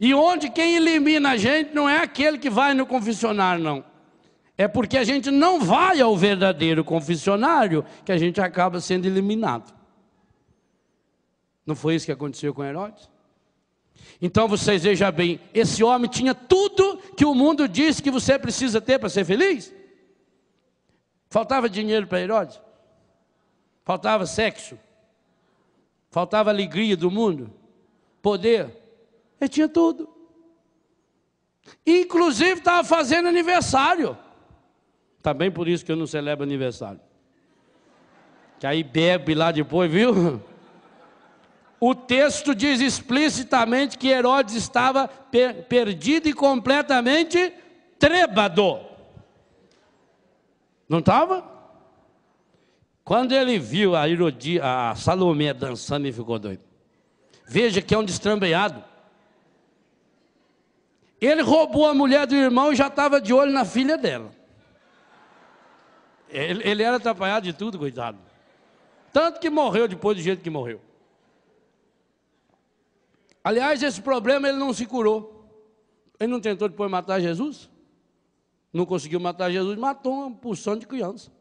E onde quem elimina a gente não é aquele que vai no confessionário, não. É porque a gente não vai ao verdadeiro confessionário que a gente acaba sendo eliminado. Não foi isso que aconteceu com Herodes? Então vocês vejam bem, esse homem tinha tudo que o mundo diz que você precisa ter para ser feliz. Faltava dinheiro para Herodes? Faltava sexo? Faltava alegria do mundo? Poder? Ele tinha tudo. Inclusive estava fazendo aniversário. Também tá por isso que eu não celebro aniversário. Que aí bebe lá depois, viu? O texto diz explicitamente que Herodes estava per perdido e completamente trêbado. Não estava? Quando ele viu a, Herodia, a Salomé dançando, ele ficou doido. Veja que é um destrambeado. Ele roubou a mulher do irmão e já estava de olho na filha dela. Ele, ele, era atrapalhado de tudo, coitado. Tanto que morreu depois do jeito que morreu. Aliás, esse problema ele não se curou. Ele não tentou depois matar Jesus? Não conseguiu matar Jesus, matou uma porção de criança.